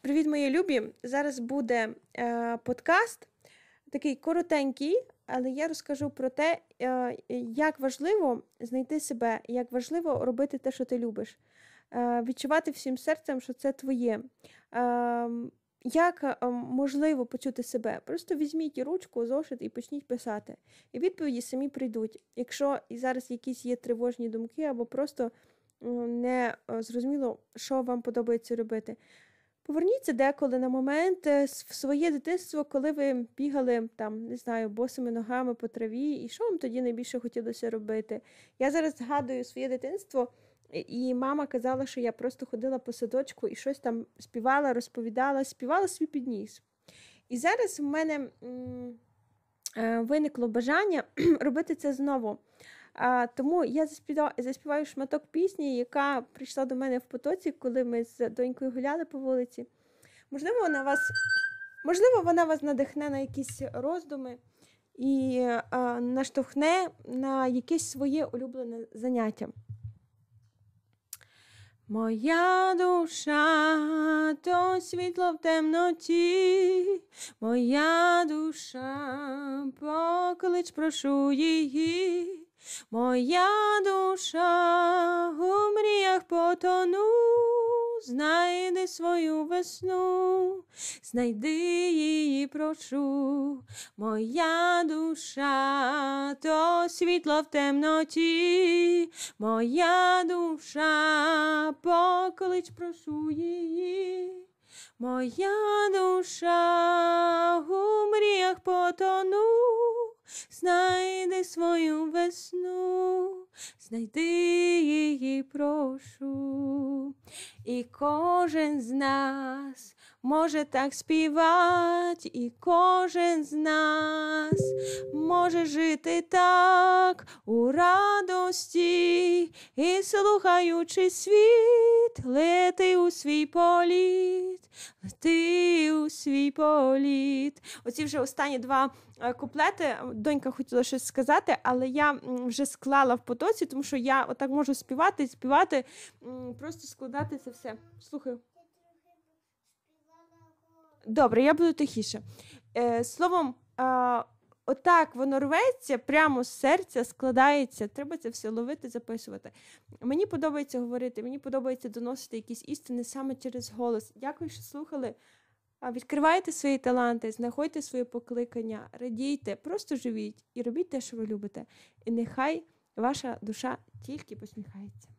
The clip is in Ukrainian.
Привіт, мої любі! Зараз буде е, подкаст, такий коротенький, але я розкажу про те, е, як важливо знайти себе, як важливо робити те, що ти любиш, е, відчувати всім серцем, що це твоє. Е, як е, можливо почути себе? Просто візьміть ручку, зошит і почніть писати. І відповіді самі прийдуть. Якщо і зараз якісь є тривожні думки, або просто не е, зрозуміло, що вам подобається робити. Поверніться деколи на момент е, в своє дитинство, коли ви бігали там, не знаю, босими ногами по траві, і що вам тоді найбільше хотілося робити? Я зараз згадую своє дитинство, і мама казала, що я просто ходила по садочку і щось там співала, розповідала, співала свій підніс. І зараз в мене е, виникло бажання робити це знову. А, Тому я заспіваю, заспіваю шматок пісні, яка прийшла до мене в потоці, коли ми з донькою гуляли по вулиці. Можливо, вона вас можливо, вона вас надихне на якісь роздуми і а, наштовхне на якесь своє улюблене заняття. Моя душа то світло в темноті, моя душа, поклич прошу її. Моя душа у мріях потону, знайди свою весну, знайди її, прошу, моя душа, то світло в темноті, моя душа, поклич, прошу її. Моя душа у мріях потону знайди свою весну, знайди її, прошу, і кожен з нас може так співати, і кожен з нас може жити так у радості і, слухаючи світ, лети у свій політ, лети у свій політ. Оці вже останні два е, куплети. Донька хотіла щось сказати, але я вже склала в потоці, тому що я отак можу співати, співати, просто складати це все. Слухаю. Добре, я буду тихіше. Е, Словом, е, отак воно рветься, прямо з серця складається. Треба це все ловити, записувати. Мені подобається говорити, мені подобається доносити якісь істини саме через голос. Дякую, що слухали. Відкривайте свої таланти, знаходьте своє покликання, радійте, просто живіть і робіть те, що ви любите. І нехай ваша душа тільки посміхається.